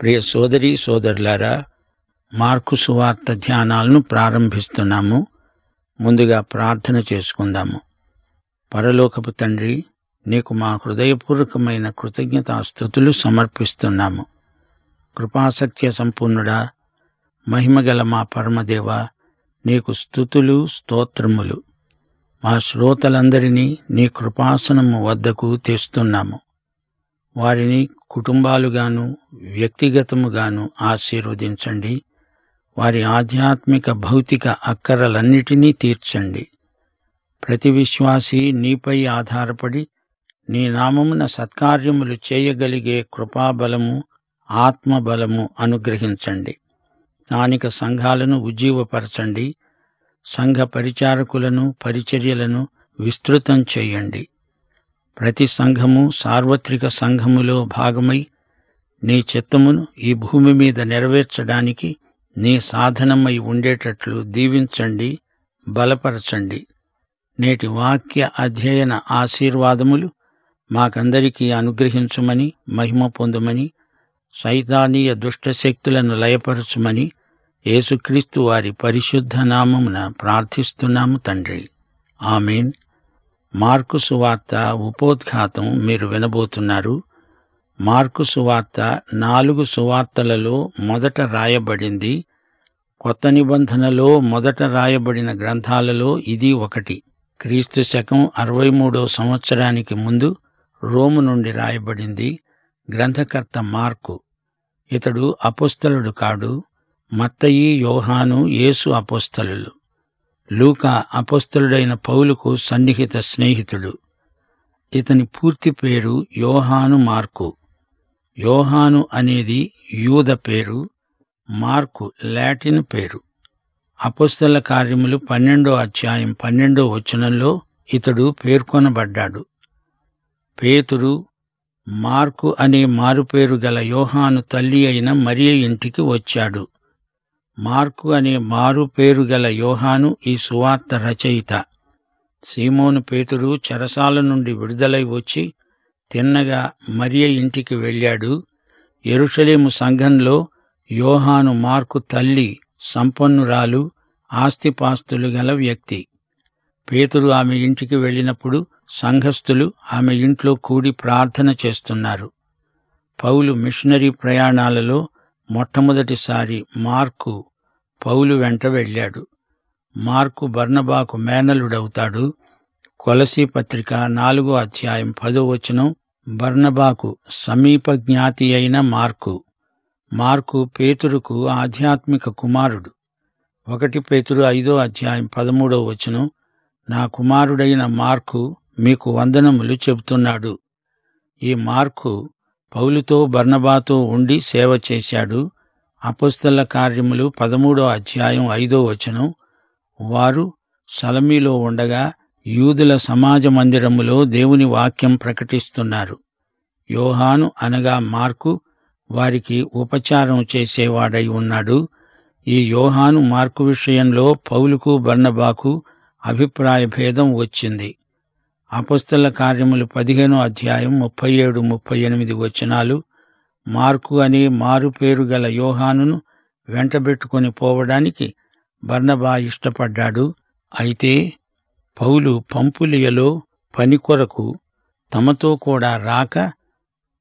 ప్రియ సోదరి సోదరులారా మార్కు సువార్త ధ్యానాలను ప్రారంభిస్తున్నాము ముందుగా ప్రార్థన చేసుకుందాము పరలోకపు తండ్రి నీకు మా హృదయపూర్వకమైన కృతజ్ఞతాస్థుతులు సమర్పిస్తున్నాము కృపాసత్య సంపూర్ణుడా మహిమగల మా పరమదేవ నీకు స్థుతులు స్తోత్రములు మా శ్రోతలందరినీ నీ కృపాసనము వద్దకు తెస్తున్నాము వారిని కుటుంబాలుగాను వ్యక్తిగతముగాను ఆశీర్వదించండి వారి ఆధ్యాత్మిక భౌతిక అక్కరలన్నిటినీ తీర్చండి ప్రతి విశ్వాసి నీపై ఆధారపడి నీ నామమున సత్కార్యములు చేయగలిగే కృపాబలము ఆత్మబలము అనుగ్రహించండి స్థానిక సంఘాలను ఉజ్జీవపరచండి సంఘ పరిచారకులను పరిచర్యలను విస్తృతం చేయండి ప్రతి సంఘము సార్వత్రిక సంఘములో భాగమై నీ చిత్తమును ఈ భూమి మీద నెరవేర్చడానికి నీ సాధనమై ఉండేటట్లు దీవించండి బలపరచండి నేటి వాక్య అధ్యయన ఆశీర్వాదములు మాకందరికీ అనుగ్రహించుమని మహిమ పొందుమని సైతానీయ దుష్టశక్తులను లయపరచుమని యేసుక్రీస్తు వారి పరిశుద్ధ నామమున ప్రార్థిస్తున్నాము తండ్రి ఆమెన్ మార్కు సువార్త ఉపోద్ఘాతం మీరు వినబోతున్నారు మార్కు సువార్త నాలుగు సువార్తలలో మొదట రాయబడింది కొత్త నిబంధనలో మొదట రాయబడిన గ్రంథాలలో ఇది ఒకటి క్రీస్తు శకం అరవై మూడో సంవత్సరానికి ముందు రోము నుండి రాయబడింది గ్రంథకర్త మార్కు ఇతడు అపుస్తలుడు కాడు మత్తయి యోహాను యేసు అపుస్తలు లూకా అపస్తుడైన పౌలుకు సన్నిహిత స్నేహితుడు ఇతని పూర్తి పేరు యోహాను మార్కు యోహాను అనేది యూద పేరు మార్కు లాటిన్ పేరు అపస్తుల కార్యములు పన్నెండో అధ్యాయం పన్నెండో వచనంలో ఇతడు పేర్కొనబడ్డాడు పేతురు మార్కు అనే మారుపేరు గల యోహాను తల్లి అయిన మరియ ఇంటికి వచ్చాడు మార్కు అనే మారు పేరు గల యోహాను ఈ సువార్త రచయిత సీమోను పేతుడు చెరసాల నుండి విడుదలై వచ్చి తిన్నగా మరియ ఇంటికి వెళ్ళాడు ఎరుషలేము సంఘంలో యోహాను మార్కు తల్లి సంపన్నురాలు ఆస్తిపాస్తులు గల వ్యక్తి పేతుడు ఆమె ఇంటికి వెళ్ళినప్పుడు సంఘస్థులు ఆమె ఇంట్లో కూడి ప్రార్థన చేస్తున్నారు పౌలు మిషనరీ ప్రయాణాలలో మొట్టమొదటిసారి మార్కు పౌలు వెంట వెళ్ళాడు మార్కు బర్ణబాకు మేనలుడవుతాడు కొలసీ పత్రిక నాలుగో అధ్యాయం పదో వచనం బర్ణబాకు సమీప జ్ఞాతి అయిన మార్కు మార్కు పేతురుకు ఆధ్యాత్మిక కుమారుడు ఒకటి పేతురు ఐదో అధ్యాయం పదమూడో వచనం నా కుమారుడైన మార్కు మీకు వందనములు చెబుతున్నాడు ఈ మార్కు పౌలుతో బర్ణబాతో ఉండి సేవ చేశాడు అపస్తల కార్యములు పదమూడో అధ్యాయం ఐదో వచనం వారు సలమీలో ఉండగా యూదుల సమాజ మందిరములో దేవుని వాక్యం ప్రకటిస్తున్నారు యోహాను అనగా మార్కు వారికి ఉపచారం చేసేవాడై ఉన్నాడు ఈ యోహాను మార్కు విషయంలో పౌలుకు బర్ణబాకు అభిప్రాయ భేదం వచ్చింది అపస్తుల కార్యములు పదిహేనో అధ్యాయం ముప్పై ఏడు ముప్పై ఎనిమిది వచనాలు మార్కు అనే మారు పేరు గల యోహానును వెంటబెట్టుకుని పోవడానికి బర్ణబా ఇష్టపడ్డాడు అయితే పౌలు పంపులియలో పని కొరకు తమతో కూడా రాక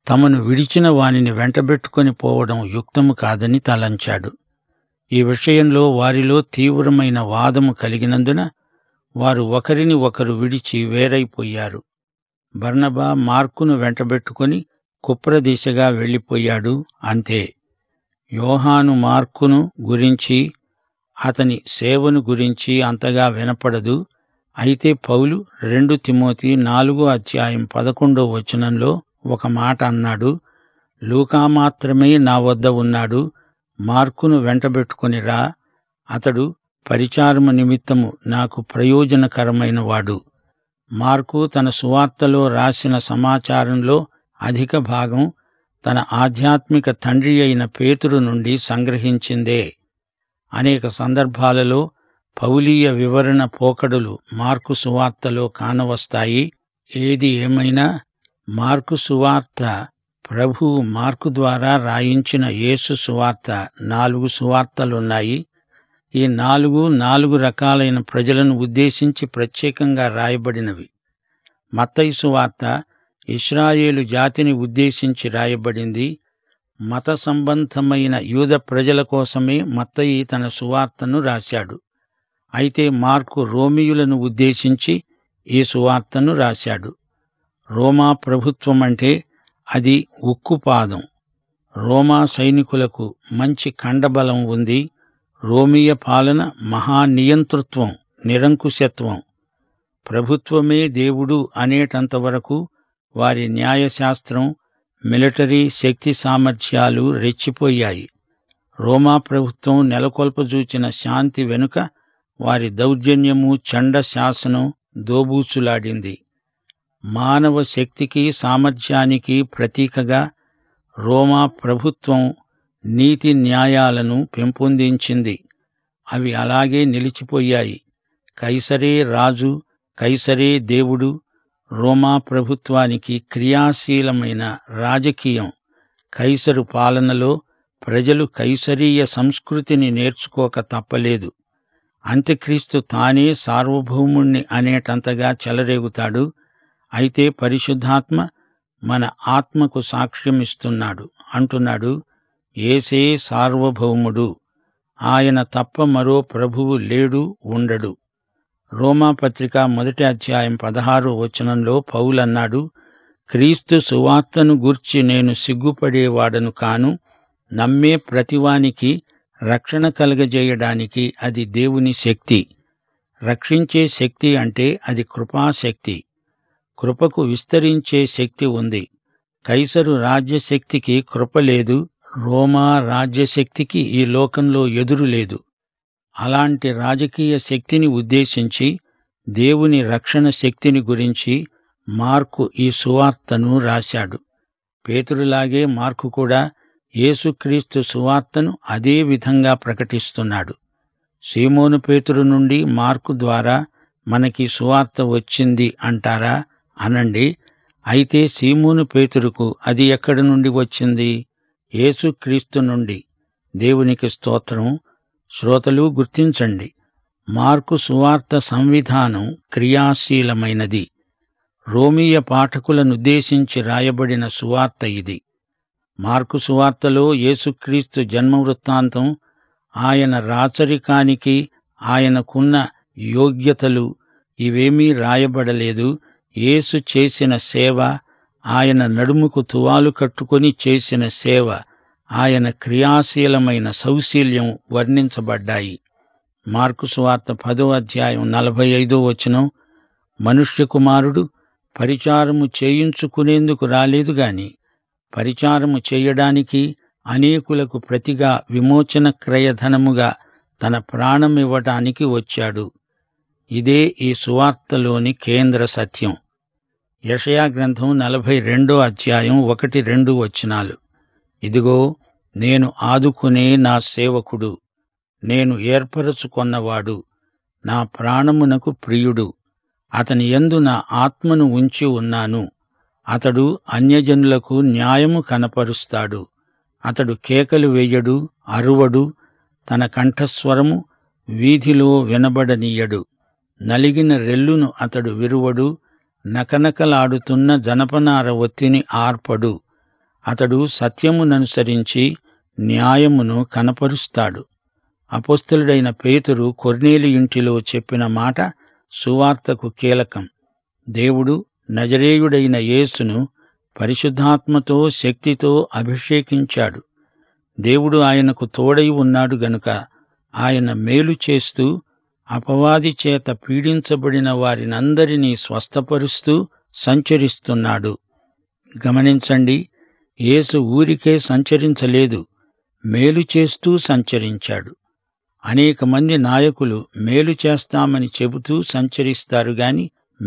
తమను విడిచిన వానిని వెంటబెట్టుకుని పోవడం యుక్తము కాదని తలంచాడు ఈ విషయంలో వారిలో తీవ్రమైన వాదము కలిగినందున వారు ఒకరిని ఒకరు విడిచి వేరైపోయారు బర్నబా మార్కును వెంటబెట్టుకుని కుప్రదిశగా వెళ్ళిపోయాడు అంతే యోహాను మార్కును గురించి అతని సేవను గురించి అంతగా వినపడదు అయితే పౌలు రెండు తిమోతి నాలుగో అధ్యాయం పదకొండో వచనంలో ఒక మాట అన్నాడు లూకా మాత్రమే నా వద్ద ఉన్నాడు మార్కును రా అతడు పరిచారము నిమిత్తము నాకు ప్రయోజనకరమైన వాడు మార్కు తన సువార్తలో రాసిన సమాచారంలో అధిక భాగం తన ఆధ్యాత్మిక తండ్రి అయిన పేతురు నుండి సంగ్రహించిందే అనేక సందర్భాలలో పౌలీయ వివరణ పోకడులు మార్కు సువార్తలో కానవస్తాయి ఏది ఏమైనా మార్కు సువార్త ప్రభువు మార్కు ద్వారా రాయించిన యేసు సువార్త నాలుగు సువార్తలున్నాయి ఈ నాలుగు నాలుగు రకాలైన ప్రజలను ఉద్దేశించి ప్రత్యేకంగా రాయబడినవి మతైసు వార్త ఇస్రాయేలు జాతిని ఉద్దేశించి రాయబడింది మత సంబంధమైన యూద ప్రజల కోసమే మత్తయి తన సువార్తను రాశాడు అయితే మార్కు రోమియులను ఉద్దేశించి ఈ సువార్తను రాశాడు రోమా ప్రభుత్వం అంటే అది ఉక్కు పాదం రోమా సైనికులకు మంచి కండబలం ఉంది రోమియ పాలన మహానియంతృత్వం నిరంకుశత్వం ప్రభుత్వమే దేవుడు అనేటంతవరకు వారి న్యాయశాస్త్రం మిలిటరీ శక్తి సామర్థ్యాలు రెచ్చిపోయాయి రోమా ప్రభుత్వం నెలకొల్పజూచిన శాంతి వెనుక వారి దౌర్జన్యము చండ శాసనం దోబూచులాడింది మానవ శక్తికి సామర్థ్యానికి ప్రతీకగా రోమా ప్రభుత్వం నీతి న్యాయాలను పెంపొందించింది అవి అలాగే నిలిచిపోయాయి కైసరే రాజు కైసరే దేవుడు రోమా ప్రభుత్వానికి క్రియాశీలమైన రాజకీయం కైసరు పాలనలో ప్రజలు కైసరీయ సంస్కృతిని నేర్చుకోక తప్పలేదు అంత్యక్రీస్తు తానే సార్వభౌముణ్ణి అనేటంతగా చెలరేగుతాడు అయితే పరిశుద్ధాత్మ మన ఆత్మకు సాక్ష్యమిస్తున్నాడు అంటున్నాడు ఏసే సార్వభౌముడు ఆయన తప్ప మరో ప్రభువు లేడు ఉండడు రోమాపత్రిక మొదటి అధ్యాయం పదహారో వచనంలో పౌలన్నాడు క్రీస్తు సువార్తను గూర్చి నేను సిగ్గుపడేవాడను కాను నమ్మే ప్రతివానికి రక్షణ కలగజేయడానికి అది దేవుని శక్తి రక్షించే శక్తి అంటే అది కృపాశక్తి కృపకు విస్తరించే శక్తి ఉంది కైసరు రాజ్యశక్తికి కృప లేదు రోమా రాజ్యశక్తికి ఈ లోకంలో ఎదురు లేదు అలాంటి రాజకీయ శక్తిని ఉద్దేశించి దేవుని రక్షణ శక్తిని గురించి మార్కు ఈ సువార్తను రాశాడు పేతురులాగే మార్కు కూడా యేసుక్రీస్తు సువార్తను అదే విధంగా ప్రకటిస్తున్నాడు సీమోను పేతురు నుండి మార్కు ద్వారా మనకి సువార్త వచ్చింది అంటారా అనండి అయితే సీమోను పేతురుకు అది ఎక్కడి నుండి వచ్చింది యేసుక్రీస్తు నుండి దేవునికి స్తోత్రం శ్రోతలు గుర్తించండి మార్కు సువార్త సంవిధానం క్రియాశీలమైనది రోమీయ పాఠకులనుద్దేశించి రాయబడిన సువార్త ఇది మార్కు సువార్తలో యేసుక్రీస్తు జన్మవృత్తాంతం ఆయన రాచరికానికి ఆయనకున్న యోగ్యతలు ఇవేమీ రాయబడలేదు యేసు చేసిన సేవ ఆయన నడుముకు తువాలు కట్టుకుని చేసిన సేవ ఆయన క్రియాశీలమైన సౌశీల్యం వర్ణించబడ్డాయి మార్కు సువార్త పదో అధ్యాయం నలభై ఐదో వచనం మనుష్య కుమారుడు పరిచారము చేయించుకునేందుకు రాలేదు గాని పరిచారము చేయడానికి అనేకులకు ప్రతిగా విమోచన క్రయధనముగా తన ప్రాణమివ్వటానికి వచ్చాడు ఇదే ఈ సువార్తలోని కేంద్ర సత్యం యషయా గ్రంథం నలభై రెండో అధ్యాయం ఒకటి రెండు వచ్చినాలు ఇదిగో నేను ఆదుకునే నా సేవకుడు నేను ఏర్పరచుకొన్నవాడు నా ప్రాణమునకు ప్రియుడు అతని యందు నా ఆత్మను ఉంచి ఉన్నాను అతడు అన్యజనులకు న్యాయము కనపరుస్తాడు అతడు కేకలు వేయడు అరువడు తన కంఠస్వరము వీధిలో వినబడనీయడు నలిగిన రెల్లును అతడు విరువడు నకనకలాడుతున్న జనపనార ఒత్తిని ఆర్పడు అతడు సత్యముననుసరించి న్యాయమును కనపరుస్తాడు అపోస్తలుడైన పేతురు కొర్నేలి ఇంటిలో చెప్పిన మాట సువార్తకు కీలకం దేవుడు నజరేయుడైన యేసును పరిశుద్ధాత్మతో శక్తితో అభిషేకించాడు దేవుడు ఆయనకు తోడై ఉన్నాడు గనుక ఆయన మేలు చేస్తూ అపవాది చేత పీడించబడిన వారినందరినీ స్వస్థపరుస్తూ సంచరిస్తున్నాడు గమనించండి యేసు ఊరికే సంచరించలేదు మేలు చేస్తూ సంచరించాడు అనేక మంది నాయకులు మేలు చేస్తామని చెబుతూ సంచరిస్తారు గాని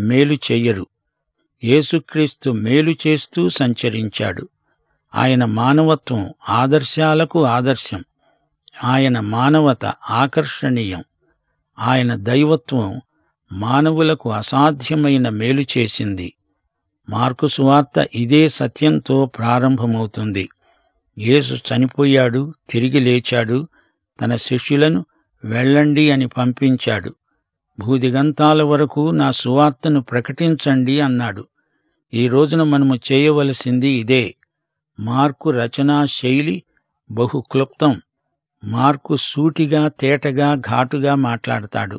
మేలు చెయ్యరు యేసుక్రీస్తు మేలు చేస్తూ సంచరించాడు ఆయన మానవత్వం ఆదర్శాలకు ఆదర్శం ఆయన మానవత ఆకర్షణీయం ఆయన దైవత్వం మానవులకు అసాధ్యమైన మేలు చేసింది మార్కు సువార్త ఇదే సత్యంతో ప్రారంభమవుతుంది యేసు చనిపోయాడు తిరిగి లేచాడు తన శిష్యులను వెళ్ళండి అని పంపించాడు భూదిగంతాల వరకు నా సువార్తను ప్రకటించండి అన్నాడు ఈ రోజున మనము చేయవలసింది ఇదే మార్కు రచనా శైలి బహు క్లుప్తం మార్కు సూటిగా తేటగా ఘాటుగా మాట్లాడతాడు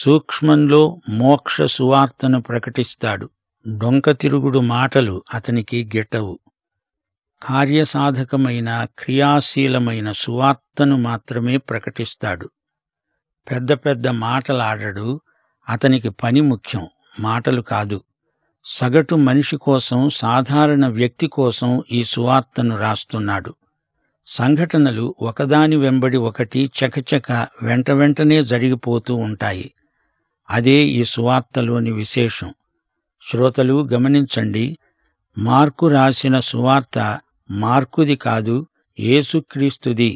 సూక్ష్మంలో మోక్ష సువార్తను ప్రకటిస్తాడు డొంకతిరుగుడు మాటలు అతనికి గెట్టవు కార్యసాధకమైన క్రియాశీలమైన సువార్తను మాత్రమే ప్రకటిస్తాడు పెద్ద పెద్ద మాటలాడడు అతనికి పని ముఖ్యం మాటలు కాదు సగటు మనిషి కోసం సాధారణ వ్యక్తి కోసం ఈ సువార్తను రాస్తున్నాడు సంఘటనలు ఒకదాని వెంబడి ఒకటి చకచక వెంట వెంటనే జరిగిపోతూ ఉంటాయి అదే ఈ సువార్తలోని విశేషం శ్రోతలు గమనించండి మార్కు రాసిన సువార్త మార్కుది కాదు ఏసుక్రీస్తుది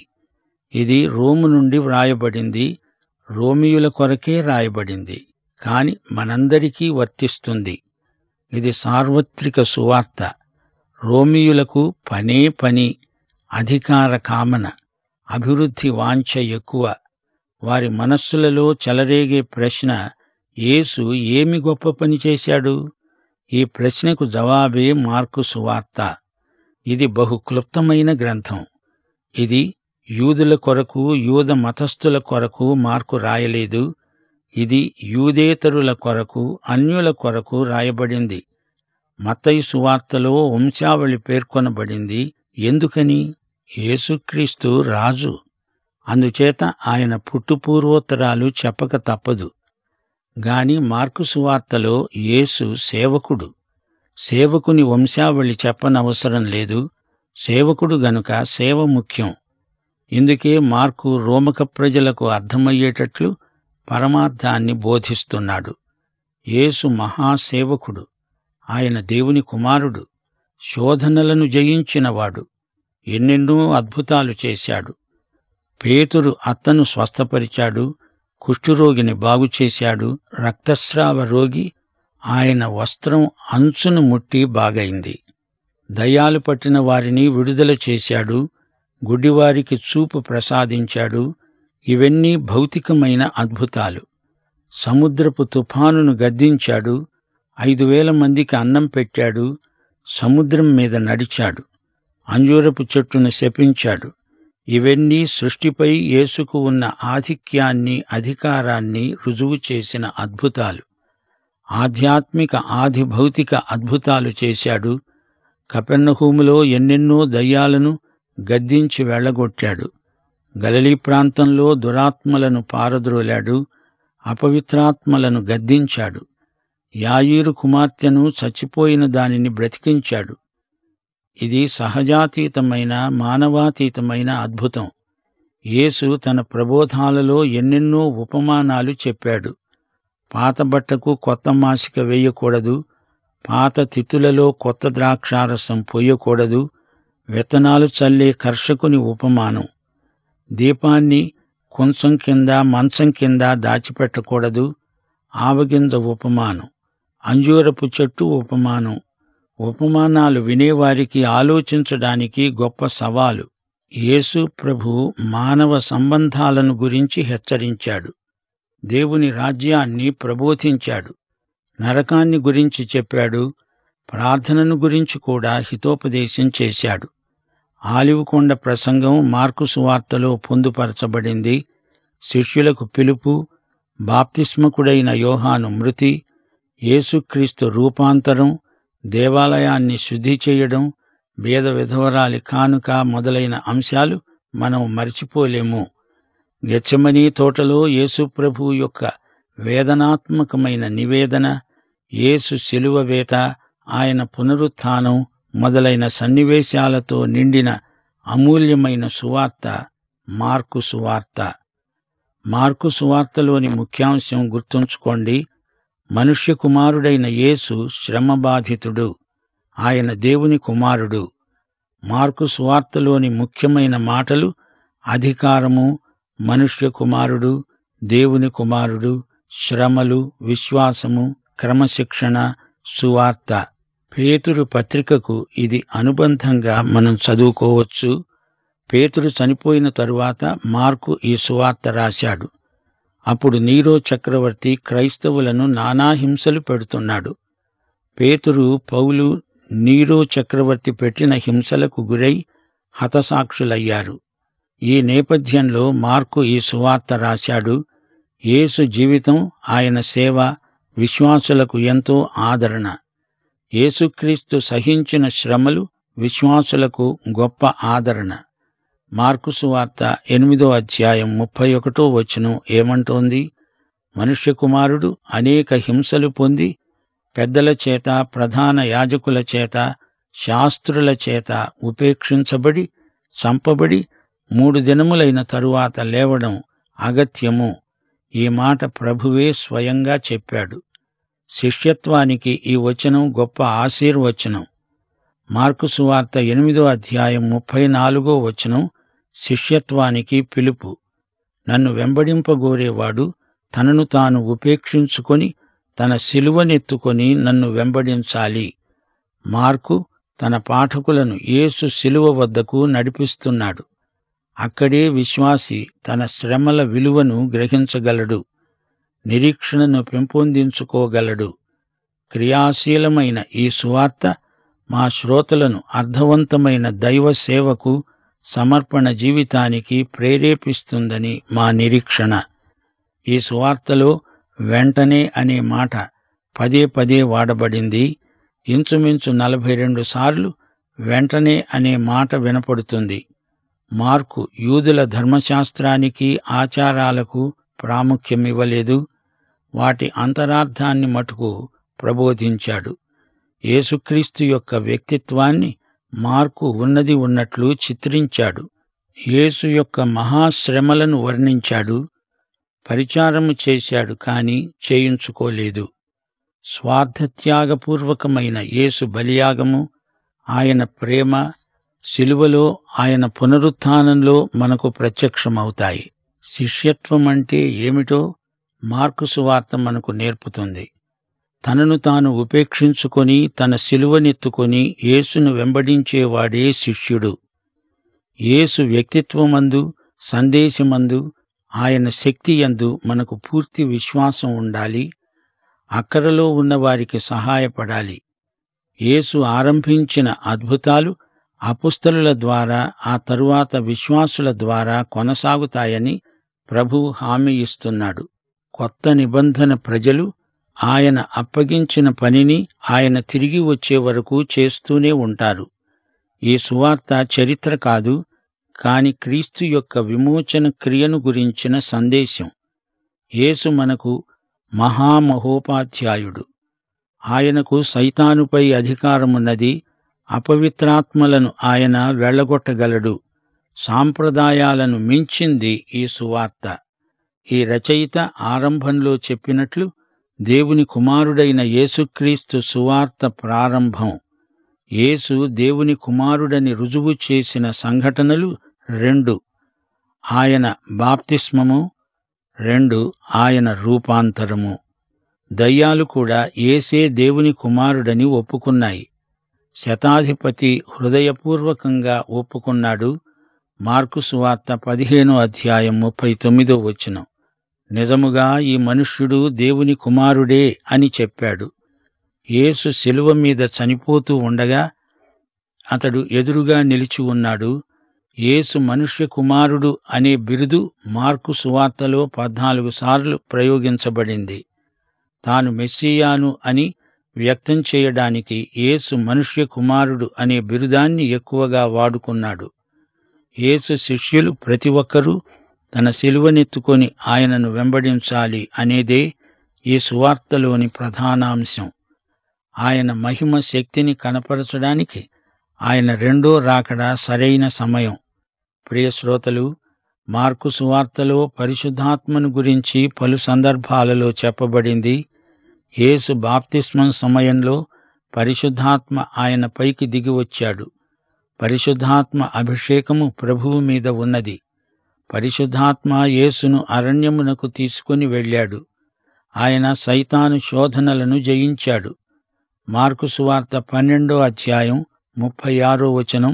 ఇది రోము నుండి వ్రాయబడింది రోమియుల కొరకే రాయబడింది కాని మనందరికీ వర్తిస్తుంది ఇది సార్వత్రిక సువార్త రోమియులకు పనే పని అధికార కామన అభివృద్ధి వాంఛ ఎక్కువ వారి మనస్సులలో చెలరేగే ప్రశ్న యేసు ఏమి గొప్ప పని చేశాడు ఈ ప్రశ్నకు జవాబే మార్కు సువార్త ఇది బహు క్లుప్తమైన గ్రంథం ఇది యూదుల కొరకు యూద మతస్థుల కొరకు మార్కు రాయలేదు ఇది యూదేతరుల కొరకు అన్యుల కొరకు రాయబడింది మతయి సువార్తలో వంశావళి పేర్కొనబడింది ఎందుకని యేసుక్రీస్తు రాజు అందుచేత ఆయన పుట్టుపూర్వోత్తరాలు చెప్పక తప్పదు గాని మార్కుసు వార్తలో యేసు సేవకుడు సేవకుని వంశావళి చెప్పనవసరం లేదు సేవకుడు గనుక సేవ ముఖ్యం ఇందుకే మార్కు రోమక ప్రజలకు అర్థమయ్యేటట్లు పరమార్థాన్ని బోధిస్తున్నాడు యేసు మహాసేవకుడు ఆయన దేవుని కుమారుడు శోధనలను జయించినవాడు ఎన్నెన్నో అద్భుతాలు చేశాడు పేతురు అత్తను స్వస్థపరిచాడు కుష్ఠురోగిని బాగుచేశాడు రక్తస్రావ రోగి ఆయన వస్త్రం అంచును ముట్టి బాగైంది దయాలు పట్టిన వారిని విడుదల చేశాడు గుడ్డివారికి చూపు ప్రసాదించాడు ఇవన్నీ భౌతికమైన అద్భుతాలు సముద్రపు తుఫానును గద్దించాడు ఐదు వేల మందికి అన్నం పెట్టాడు సముద్రం మీద నడిచాడు అంజూరపు చెట్టును శపించాడు ఇవన్నీ సృష్టిపై యేసుకు ఉన్న ఆధిక్యాన్ని అధికారాన్ని రుజువు చేసిన అద్భుతాలు ఆధ్యాత్మిక ఆధిభౌతిక అద్భుతాలు చేశాడు కపెన్నహూములో ఎన్నెన్నో దయ్యాలను గద్దించి వెళ్లగొట్టాడు గలలీ ప్రాంతంలో దురాత్మలను పారద్రోలాడు అపవిత్రాత్మలను గద్దించాడు యాయీరు కుమార్తెను చచ్చిపోయిన దానిని బ్రతికించాడు ఇది సహజాతీతమైన మానవాతీతమైన అద్భుతం యేసు తన ప్రబోధాలలో ఎన్నెన్నో ఉపమానాలు చెప్పాడు పాత బట్టకు కొత్త మాసిక వేయకూడదు పాత తిత్తులలో కొత్త ద్రాక్షారసం పోయకూడదు విత్తనాలు చల్లే కర్షకుని ఉపమానం దీపాన్ని కొంచెం కింద మంచం కింద దాచిపెట్టకూడదు ఆవగింజ ఉపమానం అంజూరపు చెట్టు ఉపమానం ఉపమానాలు వినేవారికి ఆలోచించడానికి గొప్ప సవాలు యేసు ప్రభు మానవ సంబంధాలను గురించి హెచ్చరించాడు దేవుని రాజ్యాన్ని ప్రబోధించాడు నరకాన్ని గురించి చెప్పాడు ప్రార్థనను గురించి కూడా హితోపదేశం చేశాడు ఆలివకొండ ప్రసంగం మార్కుసు వార్తలో పొందుపరచబడింది శిష్యులకు పిలుపు బాప్తిస్మకుడైన యోహాను మృతి యేసుక్రీస్తు రూపాంతరం దేవాలయాన్ని శుద్ధి చేయడం భేద విధవరాలి కానుక మొదలైన అంశాలు మనం మరిచిపోలేము గచ్చమనీ తోటలో యేసుప్రభు యొక్క వేదనాత్మకమైన నివేదన యేసు శిలువవేత ఆయన పునరుత్థానం మొదలైన సన్నివేశాలతో నిండిన అమూల్యమైన సువార్త మార్కు సువార్త మార్కు సువార్తలోని ముఖ్యాంశం గుర్తుంచుకోండి మనుష్య కుమారుడైన యేసు శ్రమబాధితుడు ఆయన దేవుని కుమారుడు మార్కు స్వార్తలోని ముఖ్యమైన మాటలు అధికారము మనుష్య కుమారుడు దేవుని కుమారుడు శ్రమలు విశ్వాసము క్రమశిక్షణ సువార్త పేతురు పత్రికకు ఇది అనుబంధంగా మనం చదువుకోవచ్చు పేతుడు చనిపోయిన తరువాత మార్కు ఈ సువార్త రాశాడు అప్పుడు నీరో చక్రవర్తి క్రైస్తవులను నానాహింసలు పెడుతున్నాడు పేతురు పౌలు నీరో చక్రవర్తి పెట్టిన హింసలకు గురై హతసాక్షులయ్యారు ఈ నేపథ్యంలో మార్కు ఈ సువార్త రాశాడు యేసు జీవితం ఆయన సేవ విశ్వాసులకు ఎంతో ఆదరణ యేసుక్రీస్తు సహించిన శ్రమలు విశ్వాసులకు గొప్ప ఆదరణ మార్కుసు వార్త ఎనిమిదో అధ్యాయం ముప్పై ఒకటో వచనం ఏమంటోంది మనుష్య కుమారుడు అనేక హింసలు పొంది పెద్దల చేత ప్రధాన యాజకుల చేత శాస్త్రుల చేత ఉపేక్షించబడి చంపబడి మూడు దినములైన తరువాత లేవడం అగత్యము ఈ మాట ప్రభువే స్వయంగా చెప్పాడు శిష్యత్వానికి ఈ వచనం గొప్ప ఆశీర్వచనం మార్కుసు వార్త ఎనిమిదో అధ్యాయం ముప్పై నాలుగో వచనం శిష్యత్వానికి పిలుపు నన్ను వెంబడింపగోరేవాడు తనను తాను ఉపేక్షించుకొని తన శిలువనెత్తుకొని నన్ను వెంబడించాలి మార్కు తన పాఠకులను యేసు శిలువ వద్దకు నడిపిస్తున్నాడు అక్కడే విశ్వాసి తన శ్రమల విలువను గ్రహించగలడు నిరీక్షణను పెంపొందించుకోగలడు క్రియాశీలమైన ఈ సువార్త మా శ్రోతలను అర్థవంతమైన దైవ సేవకు సమర్పణ జీవితానికి ప్రేరేపిస్తుందని మా నిరీక్షణ ఈ సువార్తలో వెంటనే అనే మాట పదే పదే వాడబడింది ఇంచుమించు నలభై రెండు సార్లు వెంటనే అనే మాట వినపడుతుంది మార్కు యూదుల ధర్మశాస్త్రానికి ఆచారాలకు ప్రాముఖ్యమివ్వలేదు వాటి అంతరార్థాన్ని మటుకు ప్రబోధించాడు యేసుక్రీస్తు యొక్క వ్యక్తిత్వాన్ని మార్కు ఉన్నది ఉన్నట్లు చిత్రించాడు యేసు యొక్క మహాశ్రమలను వర్ణించాడు పరిచారము చేశాడు కాని చేయించుకోలేదు స్వార్థత్యాగపూర్వకమైన యేసు బలియాగము ఆయన ప్రేమ శిలువలో ఆయన పునరుత్నంలో మనకు ప్రత్యక్షమవుతాయి శిష్యత్వం అంటే ఏమిటో మార్కు సువార్త మనకు నేర్పుతుంది తనను తాను ఉపేక్షించుకొని తన శిలువనెత్తుకొని యేసును వెంబడించేవాడే శిష్యుడు యేసు వ్యక్తిత్వమందు సందేశమందు ఆయన శక్తి యందు మనకు పూర్తి విశ్వాసం ఉండాలి అక్కరలో ఉన్నవారికి సహాయపడాలి యేసు ఆరంభించిన అద్భుతాలు అపుస్తలుల ద్వారా ఆ తరువాత విశ్వాసుల ద్వారా కొనసాగుతాయని ప్రభువు హామీ ఇస్తున్నాడు కొత్త నిబంధన ప్రజలు ఆయన అప్పగించిన పనిని ఆయన తిరిగి వచ్చే వరకు చేస్తూనే ఉంటారు ఈ సువార్త చరిత్ర కాదు కాని క్రీస్తు యొక్క విమోచన క్రియను గురించిన సందేశం యేసు మనకు మహామహోపాధ్యాయుడు ఆయనకు సైతానుపై అధికారమున్నది అపవిత్రాత్మలను ఆయన వెళ్లగొట్టగలడు సాంప్రదాయాలను మించింది ఈ సువార్త ఈ రచయిత ఆరంభంలో చెప్పినట్లు దేవుని కుమారుడైన యేసుక్రీస్తు సువార్త ప్రారంభం యేసు దేవుని కుమారుడని రుజువు చేసిన సంఘటనలు రెండు ఆయన బాప్తిస్మము రెండు ఆయన రూపాంతరము దయ్యాలు కూడా ఏసే దేవుని కుమారుడని ఒప్పుకున్నాయి శతాధిపతి హృదయపూర్వకంగా ఒప్పుకున్నాడు మార్కు సువార్త పదిహేనో అధ్యాయం ముప్పై తొమ్మిదో వచ్చినం నిజముగా ఈ మనుష్యుడు దేవుని కుమారుడే అని చెప్పాడు యేసు శిలువ మీద చనిపోతూ ఉండగా అతడు ఎదురుగా నిలిచి ఉన్నాడు యేసు మనుష్య కుమారుడు అనే బిరుదు మార్కు సువార్తలో పద్నాలుగు సార్లు ప్రయోగించబడింది తాను మెస్సియాను అని వ్యక్తం చేయడానికి యేసు మనుష్య కుమారుడు అనే బిరుదాన్ని ఎక్కువగా వాడుకున్నాడు యేసు శిష్యులు ప్రతి ఒక్కరూ తన సిలువనెత్తుకొని ఆయనను వెంబడించాలి అనేదే ఈ సువార్తలోని ప్రధానాంశం ఆయన మహిమ శక్తిని కనపరచడానికి ఆయన రెండో రాకడా సరైన సమయం ప్రియ శ్రోతలు మార్కు సువార్తలో పరిశుద్ధాత్మను గురించి పలు సందర్భాలలో చెప్పబడింది యేసు బాప్తిస్మం సమయంలో పరిశుద్ధాత్మ ఆయన పైకి దిగివచ్చాడు పరిశుద్ధాత్మ అభిషేకము ప్రభువు మీద ఉన్నది పరిశుద్ధాత్మ యేసును అరణ్యమునకు తీసుకుని వెళ్ళాడు ఆయన సైతాను శోధనలను జయించాడు మార్కుసువార్త పన్నెండో అధ్యాయం ముప్పై ఆరో వచనం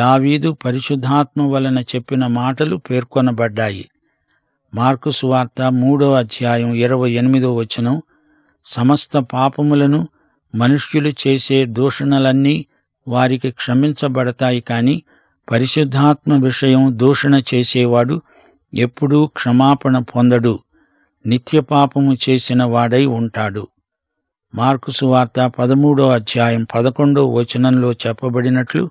దావీదు పరిశుద్ధాత్మ వలన చెప్పిన మాటలు పేర్కొనబడ్డాయి మార్కుసువార్త మూడో అధ్యాయం ఇరవై ఎనిమిదో వచనం సమస్త పాపములను మనుష్యులు చేసే దూషణలన్నీ వారికి క్షమించబడతాయి కానీ పరిశుద్ధాత్మ విషయం దూషణ చేసేవాడు ఎప్పుడూ క్షమాపణ పొందడు నిత్యపాపము చేసిన వాడై ఉంటాడు మార్కుసు వార్త పదమూడో అధ్యాయం పదకొండో వచనంలో చెప్పబడినట్లు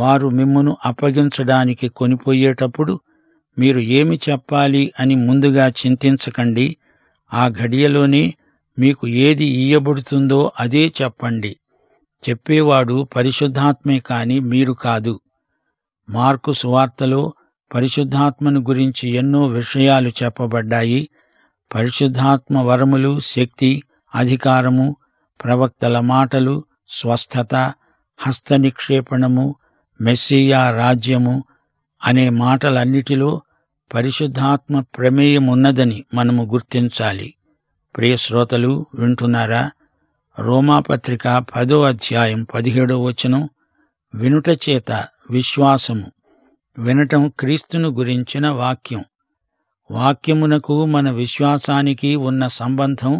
వారు మిమ్మును అప్పగించడానికి కొనిపోయేటప్పుడు మీరు ఏమి చెప్పాలి అని ముందుగా చింతించకండి ఆ ఘడియలోనే మీకు ఏది ఇయ్యబడుతుందో అదే చెప్పండి చెప్పేవాడు పరిశుద్ధాత్మే కాని మీరు కాదు మార్కు సువార్తలో పరిశుద్ధాత్మను గురించి ఎన్నో విషయాలు చెప్పబడ్డాయి పరిశుద్ధాత్మ వరములు శక్తి అధికారము ప్రవక్తల మాటలు స్వస్థత హస్త నిక్షేపణము మెస్సియా రాజ్యము అనే మాటలన్నిటిలో పరిశుద్ధాత్మ ప్రమేయం ఉన్నదని మనము గుర్తించాలి ప్రియశ్రోతలు వింటున్నారా రోమాపత్రిక పదో అధ్యాయం పదిహేడో వచనం వినుటచేత విశ్వాసము వినటం క్రీస్తును గురించిన వాక్యం వాక్యమునకు మన విశ్వాసానికి ఉన్న సంబంధం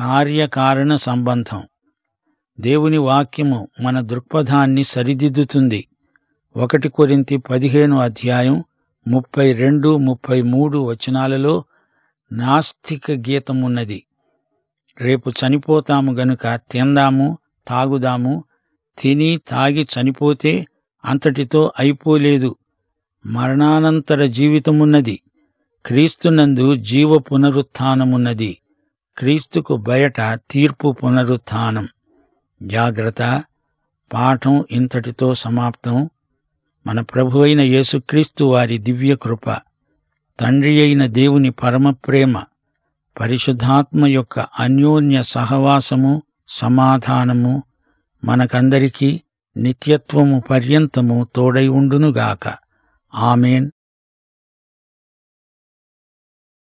కార్యకారణ సంబంధం దేవుని వాక్యము మన దృక్పథాన్ని సరిదిద్దుతుంది ఒకటి కొరింతి పదిహేను అధ్యాయం ముప్పై రెండు ముప్పై మూడు వచనాలలో నాస్తిక గీతమున్నది రేపు చనిపోతాము గనుక తిందాము తాగుదాము తిని తాగి చనిపోతే అంతటితో అయిపోలేదు మరణానంతర జీవితమున్నది క్రీస్తునందు జీవ పునరుత్నమున్నది క్రీస్తుకు బయట తీర్పు పునరుత్నం జాగ్రత్త పాఠం ఇంతటితో సమాప్తం మన ప్రభు అయిన యేసుక్రీస్తు వారి దివ్య కృప తండ్రి అయిన దేవుని పరమప్రేమ పరిశుద్ధాత్మ యొక్క అన్యోన్య సహవాసము సమాధానము మనకందరికీ నిత్యత్వము పర్యంతము తోడై ఉండునుగాక ఆమెన్